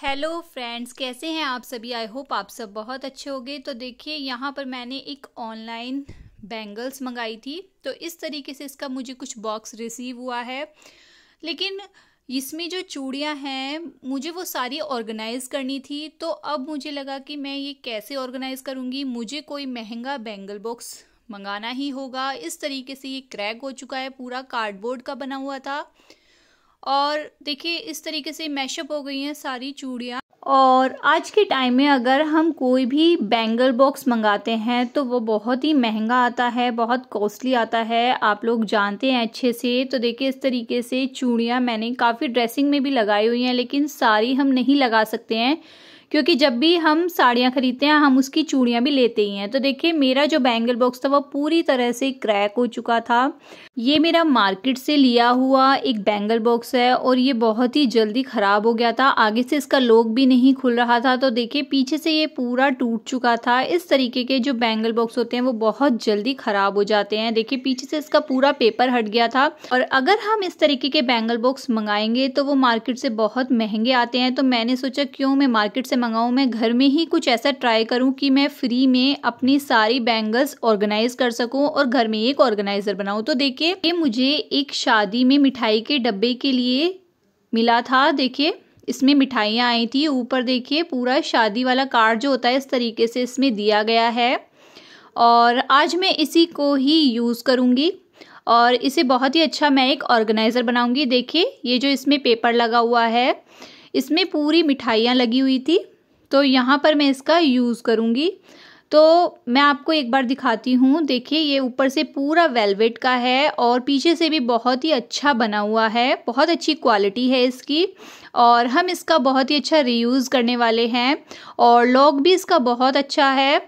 hello friends कैसे हैं आप सभी आई होप आप सब बहुत अच्छे होंगे तो देखिए यहाँ पर मैंने एक ऑनलाइन बैंगल्स मंगाई थी तो इस तरीके से इसका मुझे कुछ बॉक्स रिसीव हुआ है लेकिन इसमें जो चूड़ियाँ हैं मुझे वो सारी ऑर्गेनाइज़ करनी थी तो अब मुझे लगा कि मैं ये कैसे ऑर्गेनाइज़ करूँगी मुझे कोई महंगा बैंगल बॉक्स मंगाना ही होगा इस तरीके से ये क्रैक हो चुका है पूरा कार्डबोर्ड का बना हुआ था और देखिए इस तरीके से मैशअप हो गई हैं सारी चूड़ियाँ और आज के टाइम में अगर हम कोई भी बैंगल बॉक्स मंगाते हैं तो वो बहुत ही महंगा आता है बहुत कॉस्टली आता है आप लोग जानते हैं अच्छे से तो देखिए इस तरीके से चूड़ियाँ मैंने काफ़ी ड्रेसिंग में भी लगाई हुई हैं लेकिन सारी हम नहीं लगा सकते हैं क्योंकि जब भी हम साड़ियाँ ख़रीदते हैं हम उसकी चूड़ियाँ भी लेते ही हैं तो देखिए मेरा जो बैंगल बॉक्स था वो पूरी तरह से क्रैक हो चुका था ये मेरा मार्केट से लिया हुआ एक बैंगल बॉक्स है और ये बहुत ही जल्दी ख़राब हो गया था आगे से इसका लोक भी नहीं खुल रहा था तो देखिए पीछे से ये पूरा टूट चुका था इस तरीके के जो बैंगल बॉक्स होते हैं वो बहुत जल्दी ख़राब हो जाते हैं देखिए पीछे से इसका पूरा पेपर हट गया था और अगर हम इस तरीके के बैंगल बॉक्स मंगाएंगे तो वो मार्केट से बहुत महंगे आते हैं तो मैंने सोचा क्यों मैं मार्केट से मंगाऊँ मैं घर में ही कुछ ऐसा ट्राई करूँ कि मैं फ्री में अपनी सारी बैंगल्स ऑर्गेनाइज कर सकूँ और घर में एक ऑर्गेनाइजर बनाऊँ तो देखिए ये मुझे एक शादी में मिठाई के डब्बे के लिए मिला था देखिए इसमें मिठाइयाँ आई थी ऊपर देखिए पूरा शादी वाला कार्ड जो होता है इस तरीके से इसमें दिया गया है और आज मैं इसी को ही यूज़ करूँगी और इसे बहुत ही अच्छा मैं एक ऑर्गेनाइज़र बनाऊँगी देखिए ये जो इसमें पेपर लगा हुआ है इसमें पूरी मिठाइयाँ लगी हुई थी तो यहाँ पर मैं इसका यूज़ करूँगी तो मैं आपको एक बार दिखाती हूँ देखिए ये ऊपर से पूरा वेलवेट का है और पीछे से भी बहुत ही अच्छा बना हुआ है बहुत अच्छी क्वालिटी है इसकी और हम इसका बहुत ही अच्छा रीयूज़ करने वाले हैं और लॉक भी इसका बहुत अच्छा है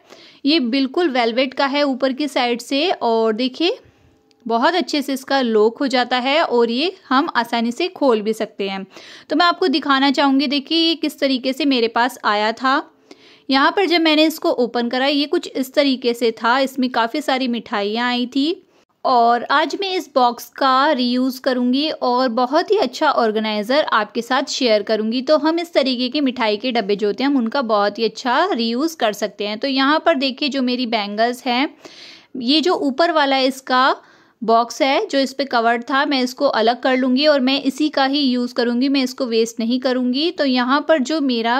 ये बिल्कुल वेलवेट का है ऊपर की साइड से और देखिए बहुत अच्छे से इसका लॉक हो जाता है और ये हम आसानी से खोल भी सकते हैं तो मैं आपको दिखाना चाहूँगी देखिए ये किस तरीके से मेरे पास आया था यहाँ पर जब मैंने इसको ओपन करा ये कुछ इस तरीके से था इसमें काफ़ी सारी मिठाइयाँ आई थी और आज मैं इस बॉक्स का रीयूज़ करूँगी और बहुत ही अच्छा ऑर्गेनाइज़र आपके साथ शेयर करूँगी तो हम इस तरीके के मिठाई के डब्बे जो होते हैं हम उनका बहुत ही अच्छा रीयूज़ कर सकते हैं तो यहाँ पर देखिए जो मेरी बैंगल्स हैं ये जो ऊपर वाला इसका बॉक्स है जो इस पर कवर्ड था मैं इसको अलग कर लूँगी और मैं इसी का ही यूज़ करूँगी मैं इसको वेस्ट नहीं करूँगी तो यहाँ पर जो मेरा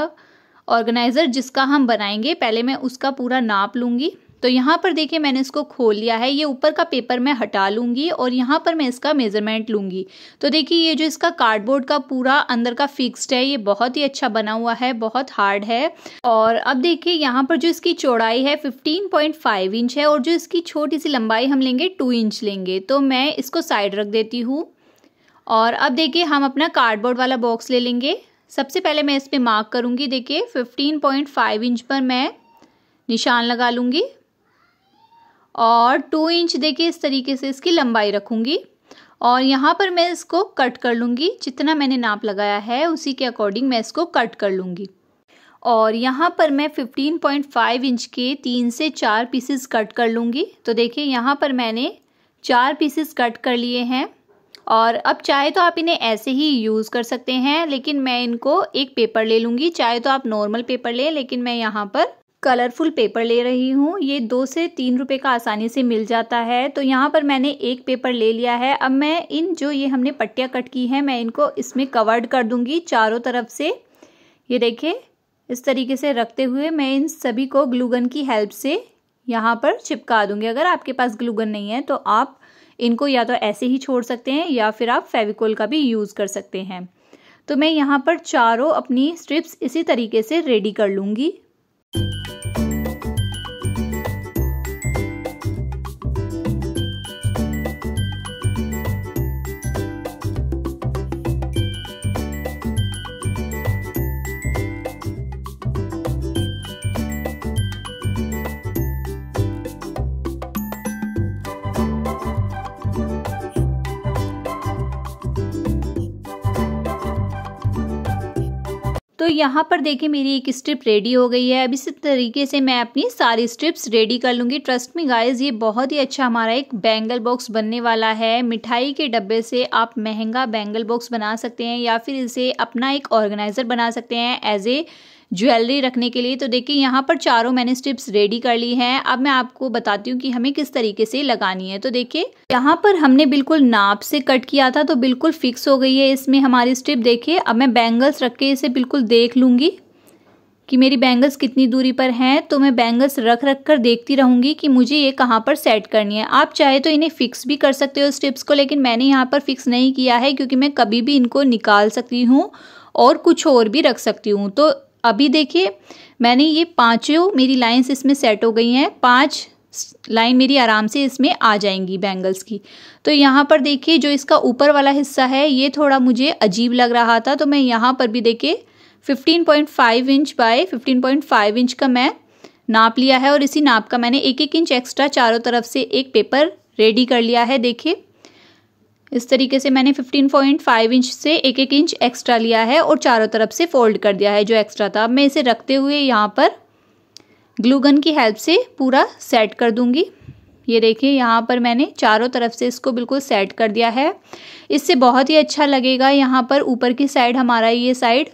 ऑर्गेनाइज़र जिसका हम बनाएंगे पहले मैं उसका पूरा नाप लूँगी तो यहाँ पर देखिए मैंने इसको खोल लिया है ये ऊपर का पेपर मैं हटा लूँगी और यहाँ पर मैं इसका मेज़रमेंट लूँगी तो देखिए ये जो इसका कार्डबोर्ड का पूरा अंदर का फिक्स्ड है ये बहुत ही अच्छा बना हुआ है बहुत हार्ड है और अब देखिए यहाँ पर जो इसकी चौड़ाई है 15.5 इंच है और जो इसकी छोटी सी लंबाई हम लेंगे टू इंच लेंगे तो मैं इसको साइड रख देती हूँ और अब देखिए हम अपना कार्डबोर्ड वाला बॉक्स ले लेंगे सबसे पहले मैं इस पर मार्क करूँगी देखिए फिफ्टीन इंच पर मैं निशान लगा लूँगी और टू इंच देखिए इस तरीके से इसकी लंबाई रखूँगी और यहाँ पर मैं इसको कट कर लूँगी जितना मैंने नाप लगाया है उसी के अकॉर्डिंग मैं इसको कट कर लूँगी और यहाँ पर मैं 15.5 इंच के तीन से चार पीसेस कट कर लूँगी तो देखिए यहाँ पर मैंने चार पीसेस कट कर लिए हैं और अब चाहे तो आप इन्हें ऐसे ही यूज़ कर सकते हैं लेकिन मैं इनको एक पेपर ले लूँगी चाहे तो आप नॉर्मल पेपर लें लेकिन मैं यहाँ पर कलरफुल पेपर ले रही हूँ ये दो से तीन रुपए का आसानी से मिल जाता है तो यहाँ पर मैंने एक पेपर ले लिया है अब मैं इन जो ये हमने पट्टियाँ कट की हैं मैं इनको इसमें कवर्ड कर दूँगी चारों तरफ से ये देखिए इस तरीके से रखते हुए मैं इन सभी को ग्लूगन की हेल्प से यहाँ पर चिपका दूँगी अगर आपके पास ग्लूगन नहीं है तो आप इनको या तो ऐसे ही छोड़ सकते हैं या फिर आप फेविकोल का भी यूज़ कर सकते हैं तो मैं यहाँ पर चारों अपनी स्ट्रिप्स इसी तरीके से रेडी कर लूँगी यहाँ पर देखिए मेरी एक स्ट्रिप रेडी हो गई है अब इसी तरीके से मैं अपनी सारी स्ट्रिप्स रेडी कर लूँगी ट्रस्ट मी गाइस ये बहुत ही अच्छा हमारा एक बैंगल बॉक्स बनने वाला है मिठाई के डब्बे से आप महंगा बैंगल बॉक्स बना सकते हैं या फिर इसे अपना एक ऑर्गेनाइज़र बना सकते हैं एज ए ज्वेलरी रखने के लिए तो देखिए यहाँ पर चारों मैंने स्टिप्स रेडी कर ली हैं अब मैं आपको बताती हूँ कि हमें किस तरीके से लगानी है तो देखिए यहाँ पर हमने बिल्कुल नाप से कट किया था तो बिल्कुल फिक्स हो गई है इसमें हमारी स्टिप देखिए अब मैं बैंगल्स रख के इसे बिल्कुल देख लूँगी कि मेरी बैंगल्स कितनी दूरी पर हैं तो मैं बैंगल्स रख रख कर देखती रहूँगी कि मुझे ये कहाँ पर सेट करनी है आप चाहे तो इन्हें फ़िक्स भी कर सकते हो स्टिप्स को लेकिन मैंने यहाँ पर फ़िक्स नहीं किया है क्योंकि मैं कभी भी इनको निकाल सकती हूँ और कुछ और भी रख सकती हूँ तो अभी देखिए मैंने ये पांचों मेरी लाइंस इसमें सेट हो गई हैं पांच लाइन मेरी आराम से इसमें आ जाएंगी बैंगल्स की तो यहाँ पर देखिए जो इसका ऊपर वाला हिस्सा है ये थोड़ा मुझे अजीब लग रहा था तो मैं यहाँ पर भी देखिए 15.5 इंच बाय 15.5 इंच का मैं नाप लिया है और इसी नाप का मैंने एक एक इंच एक्स्ट्रा चारों तरफ से एक पेपर रेडी कर लिया है देखिए इस तरीके से मैंने 15.5 इंच से एक एक इंच एक्स्ट्रा लिया है और चारों तरफ से फोल्ड कर दिया है जो एक्स्ट्रा था अब मैं इसे रखते हुए यहाँ पर ग्लूगन की हेल्प से पूरा सेट कर दूँगी ये देखिए यहाँ पर मैंने चारों तरफ से इसको बिल्कुल सेट कर दिया है इससे बहुत ही अच्छा लगेगा यहाँ पर ऊपर की साइड हमारा ये साइड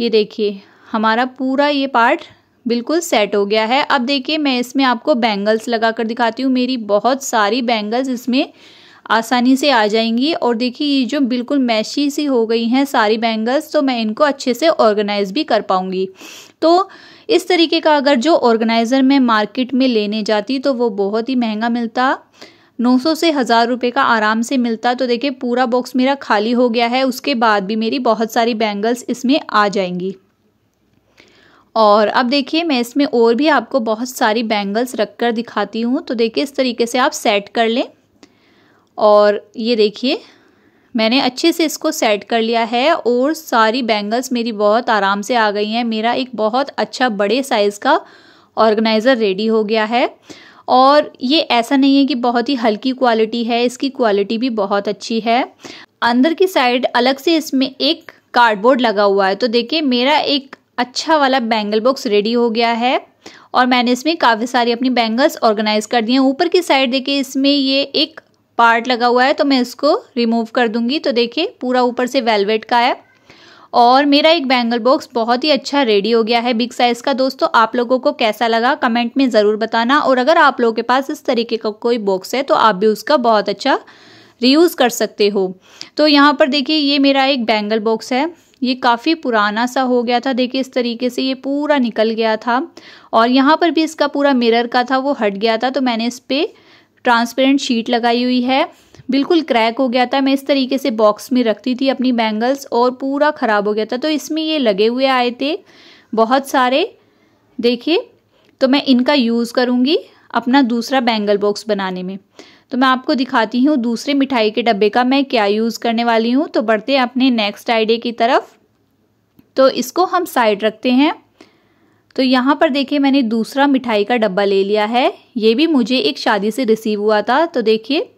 ये देखिए हमारा पूरा ये पार्ट बिल्कुल सेट हो गया है अब देखिए मैं इसमें आपको बैंगल्स लगा कर दिखाती हूँ मेरी बहुत सारी बैंगल्स इसमें आसानी से आ जाएंगी और देखिए ये जो बिल्कुल मैशी सी हो गई हैं सारी बैंगल्स तो मैं इनको अच्छे से ऑर्गेनाइज भी कर पाऊँगी तो इस तरीके का अगर जो ऑर्गेनाइज़र मैं मार्केट में लेने जाती तो वो बहुत ही महंगा मिलता 900 से हज़ार रुपये का आराम से मिलता तो देखिए पूरा बॉक्स मेरा खाली हो गया है उसके बाद भी मेरी बहुत सारी बैंगल्स इसमें आ जाएंगी और अब देखिए मैं इसमें और भी आपको बहुत सारी बैंगल्स रख कर दिखाती हूँ तो देखिए इस तरीके से आप सेट कर लें और ये देखिए मैंने अच्छे से इसको सेट कर लिया है और सारी बैंगल्स मेरी बहुत आराम से आ गई हैं मेरा एक बहुत अच्छा बड़े साइज़ का ऑर्गेनाइज़र रेडी हो गया है और ये ऐसा नहीं है कि बहुत ही हल्की क्वालिटी है इसकी क्वालिटी भी बहुत अच्छी है अंदर की साइड अलग से इसमें एक कार्डबोर्ड लगा हुआ है तो देखिए मेरा एक अच्छा वाला बैंगल बॉक्स रेडी हो गया है और मैंने इसमें काफ़ी सारी अपनी बैंगल्स ऑर्गेनाइज कर दी हैं ऊपर की साइड देखिए इसमें ये एक पार्ट लगा हुआ है तो मैं इसको रिमूव कर दूंगी तो देखिए पूरा ऊपर से वेलवेट का है और मेरा एक बैंगल बॉक्स बहुत ही अच्छा रेडी हो गया है बिग साइज़ का दोस्तों आप लोगों को कैसा लगा कमेंट में ज़रूर बताना और अगर आप लोगों के पास इस तरीके का कोई बॉक्स है तो आप भी उसका बहुत अच्छा रीयूज़ कर सकते हो तो यहाँ पर देखिए ये मेरा एक बैंगल बॉक्स है ये काफ़ी पुराना सा हो गया था देखिए इस तरीके से ये पूरा निकल गया था और यहाँ पर भी इसका पूरा मिरर का था वो हट गया था तो मैंने इस पर ट्रांसपेरेंट शीट लगाई हुई है बिल्कुल क्रैक हो गया था मैं इस तरीके से बॉक्स में रखती थी अपनी बैंगल्स और पूरा ख़राब हो गया था तो इसमें ये लगे हुए आए थे बहुत सारे देखिए तो मैं इनका यूज़ करूँगी अपना दूसरा बैंगल बॉक्स बनाने में तो मैं आपको दिखाती हूँ दूसरे मिठाई के डब्बे का मैं क्या यूज़ करने वाली हूँ तो बढ़ते अपने नेक्स्ट आइडिया की तरफ तो इसको हम साइड रखते हैं तो यहाँ पर देखिए मैंने दूसरा मिठाई का डब्बा ले लिया है ये भी मुझे एक शादी से रिसीव हुआ था तो देखिए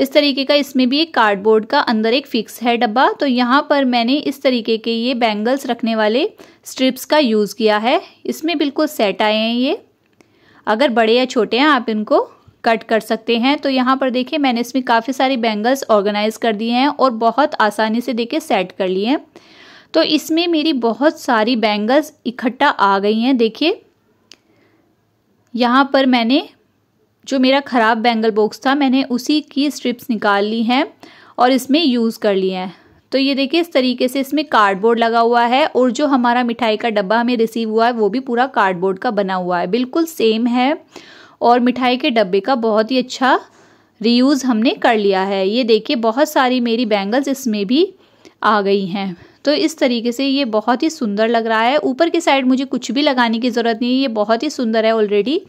इस तरीके का इसमें भी एक कार्डबोर्ड का अंदर एक फिक्स है डब्बा तो यहाँ पर मैंने इस तरीके के ये बैंगल्स रखने वाले स्ट्रिप्स का यूज़ किया है इसमें बिल्कुल सेट आए हैं ये अगर बड़े या छोटे हैं आप इनको कट कर सकते हैं तो यहाँ पर देखिए मैंने इसमें काफ़ी सारे बैंगल्स ऑर्गेनाइज कर दिए हैं और बहुत आसानी से देखे सेट कर लिए हैं तो इसमें मेरी बहुत सारी बैंगल्स इकट्ठा आ गई हैं देखिए यहाँ पर मैंने जो मेरा ख़राब बैंगल बॉक्स था मैंने उसी की स्ट्रिप्स निकाल ली हैं और इसमें यूज़ कर लिए हैं तो ये देखिए इस तरीके से इसमें कार्डबोर्ड लगा हुआ है और जो हमारा मिठाई का डब्बा हमें रिसीव हुआ है वो भी पूरा कार्डबोर्ड का बना हुआ है बिल्कुल सेम है और मिठाई के डब्बे का बहुत ही अच्छा रीयूज़ हमने कर लिया है ये देखिए बहुत सारी मेरी बैंगल्स इसमें भी आ गई हैं तो इस तरीके से ये बहुत ही सुंदर लग रहा है ऊपर की साइड मुझे कुछ भी लगाने की ज़रूरत नहीं है ये बहुत ही सुंदर है ऑलरेडी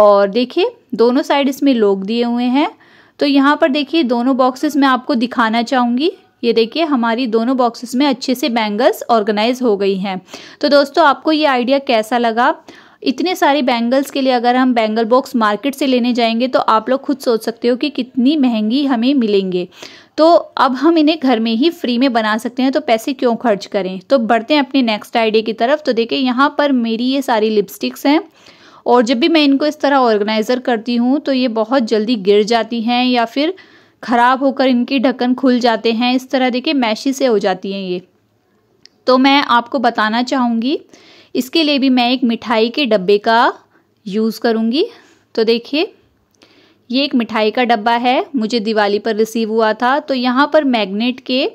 और देखिए दोनों साइड इसमें लोग दिए हुए हैं तो यहाँ पर देखिए दोनों बॉक्सेस मैं आपको दिखाना चाहूँगी ये देखिए हमारी दोनों बॉक्सेस में अच्छे से बैंगल्स ऑर्गेनाइज हो गई हैं तो दोस्तों आपको ये आइडिया कैसा लगा इतने सारे बैंगल्स के लिए अगर हम बैंगल बॉक्स मार्केट से लेने जाएंगे तो आप लोग खुद सोच सकते हो कि कितनी महंगी हमें मिलेंगे तो अब हम इन्हें घर में ही फ्री में बना सकते हैं तो पैसे क्यों खर्च करें तो बढ़ते हैं अपने नेक्स्ट आइडिया की तरफ तो देखिए यहाँ पर मेरी ये सारी लिपस्टिक्स हैं और जब भी मैं इनको इस तरह ऑर्गेनाइज़र करती हूँ तो ये बहुत जल्दी गिर जाती हैं या फिर ख़राब होकर इनकी ढक्कन खुल जाते हैं इस तरह देखिए मैशी से हो जाती हैं ये तो मैं आपको बताना चाहूँगी इसके लिए भी मैं एक मिठाई के डब्बे का यूज़ करूँगी तो देखिए ये एक मिठाई का डब्बा है मुझे दिवाली पर रिसीव हुआ था तो यहाँ पर मैग्नेट के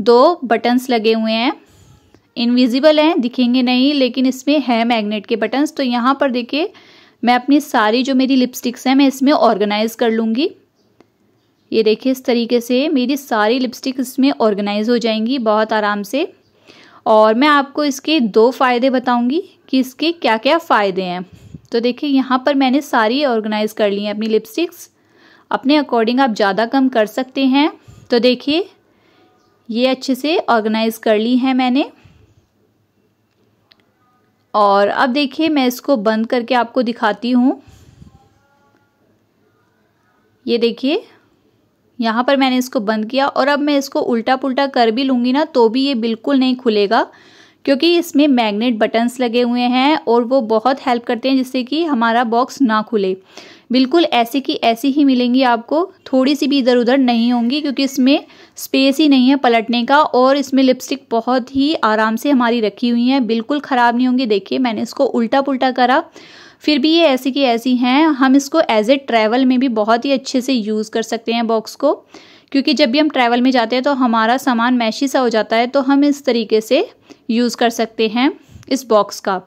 दो बटन्स लगे हुए हैं इनविजिबल हैं दिखेंगे नहीं लेकिन इसमें है मैग्नेट के बटन्स तो यहाँ पर देखिए मैं अपनी सारी जो मेरी लिपस्टिक्स हैं मैं इसमें ऑर्गेनाइज़ कर लूँगी ये देखिए इस तरीके से मेरी सारी लिपस्टिक इसमें ऑर्गेनाइज़ हो जाएंगी बहुत आराम से और मैं आपको इसके दो फ़ायदे बताऊंगी कि इसके क्या क्या फ़ायदे हैं तो देखिए यहाँ पर मैंने सारी ऑर्गेनाइज़ कर ली हैं अपनी लिपस्टिक्स अपने अकॉर्डिंग आप ज़्यादा कम कर सकते हैं तो देखिए ये अच्छे से ऑर्गेनाइज़ कर ली है मैंने और अब देखिए मैं इसको बंद करके आपको दिखाती हूँ ये देखिए यहाँ पर मैंने इसको बंद किया और अब मैं इसको उल्टा पुल्टा कर भी लूँगी ना तो भी ये बिल्कुल नहीं खुलेगा क्योंकि इसमें मैग्नेट बटन्स लगे हुए हैं और वो बहुत हेल्प करते हैं जिससे कि हमारा बॉक्स ना खुले बिल्कुल ऐसी की ऐसी ही मिलेंगी आपको थोड़ी सी भी इधर उधर नहीं होंगी क्योंकि इसमें स्पेस ही नहीं है पलटने का और इसमें लिपस्टिक बहुत ही आराम से हमारी रखी हुई है बिल्कुल ख़राब नहीं होंगी देखिए मैंने इसको उल्टा पुल्टा करा फिर भी ये ऐसी की ऐसी हैं हम इसको एज ए ट्रैवल में भी बहुत ही अच्छे से यूज़ कर सकते हैं बॉक्स को क्योंकि जब भी हम ट्रैवल में जाते हैं तो हमारा सामान मैशी सा हो जाता है तो हम इस तरीके से यूज़ कर सकते हैं इस बॉक्स का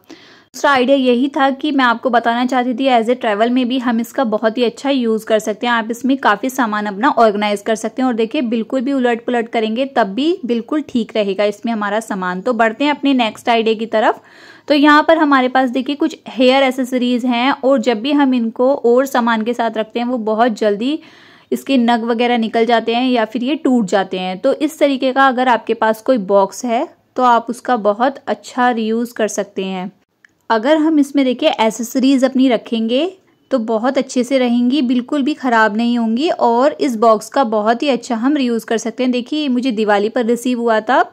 दूसरा आइडिया यही था कि मैं आपको बताना चाहती थी एज ए ट्रैवल में भी हम इसका बहुत ही अच्छा यूज़ कर सकते हैं आप इसमें काफ़ी सामान अपना ऑर्गेनाइज कर सकते हैं और देखिए बिल्कुल भी उलट पुलट करेंगे तब भी बिल्कुल ठीक रहेगा इसमें हमारा सामान तो बढ़ते हैं अपने नेक्स्ट आइडिया की तरफ तो यहाँ पर हमारे पास देखिए कुछ हेयर एसेसरीज हैं और जब भी हम इनको और सामान के साथ रखते हैं वो बहुत जल्दी इसके नग वगैरह निकल जाते हैं या फिर ये टूट जाते हैं तो इस तरीके का अगर आपके पास कोई बॉक्स है तो आप उसका बहुत अच्छा रियूज कर सकते हैं अगर हम इसमें देखें एसेसरीज़ अपनी रखेंगे तो बहुत अच्छे से रहेंगी बिल्कुल भी ख़राब नहीं होंगी और इस बॉक्स का बहुत ही अच्छा हम रीयूज़ कर सकते हैं देखिए मुझे दिवाली पर रिसीव हुआ था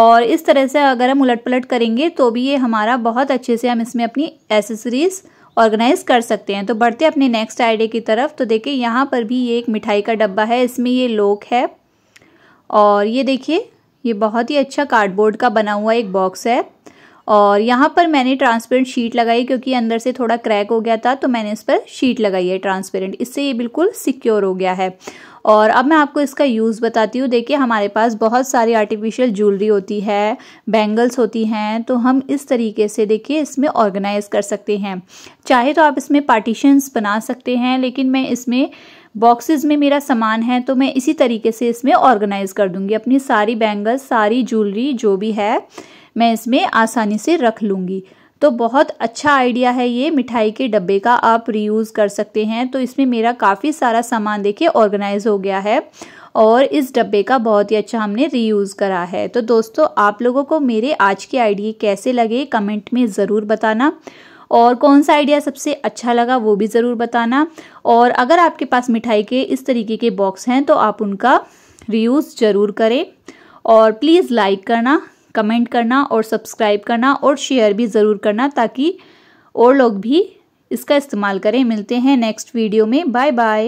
और इस तरह से अगर हम उलट पलट करेंगे तो भी ये हमारा बहुत अच्छे से हम इसमें अपनी एसेसरीज़ ऑर्गेनाइज कर सकते हैं तो बढ़ते अपने नेक्स्ट आइडिया की तरफ तो देखिए यहाँ पर भी ये एक मिठाई का डब्बा है इसमें ये लोक है और ये देखिए ये बहुत ही अच्छा कार्डबोर्ड का बना हुआ एक बॉक्स है और यहाँ पर मैंने ट्रांसपेरेंट शीट लगाई क्योंकि अंदर से थोड़ा क्रैक हो गया था तो मैंने इस पर शीट लगाई है ट्रांसपेरेंट इससे ये बिल्कुल सिक्योर हो गया है और अब मैं आपको इसका यूज़ बताती हूँ देखिए हमारे पास बहुत सारी आर्टिफिशियल ज्वेलरी होती है बैंगल्स होती हैं तो हम इस तरीके से देखिए इसमें ऑर्गेनाइज़ कर सकते हैं चाहे तो आप इसमें पार्टीशंस बना सकते हैं लेकिन मैं इसमें बॉक्सेस में मेरा सामान है तो मैं इसी तरीके से इसमें ऑर्गेनाइज़ कर दूँगी अपनी सारी बैंगल्स सारी ज्वेलरी जो भी है मैं इसमें आसानी से रख लूँगी तो बहुत अच्छा आइडिया है ये मिठाई के डब्बे का आप रीयूज़ कर सकते हैं तो इसमें मेरा काफ़ी सारा सामान देखिए ऑर्गेनाइज हो गया है और इस डब्बे का बहुत ही अच्छा हमने रीयूज़ करा है तो दोस्तों आप लोगों को मेरे आज के आइडिए कैसे लगे कमेंट में ज़रूर बताना और कौन सा आइडिया सबसे अच्छा लगा वो भी ज़रूर बताना और अगर आपके पास मिठाई के इस तरीके के बॉक्स हैं तो आप उनका रीयूज़ ज़रूर करें और प्लीज़ लाइक करना कमेंट करना और सब्सक्राइब करना और शेयर भी ज़रूर करना ताकि और लोग भी इसका इस्तेमाल करें मिलते हैं नेक्स्ट वीडियो में बाय बाय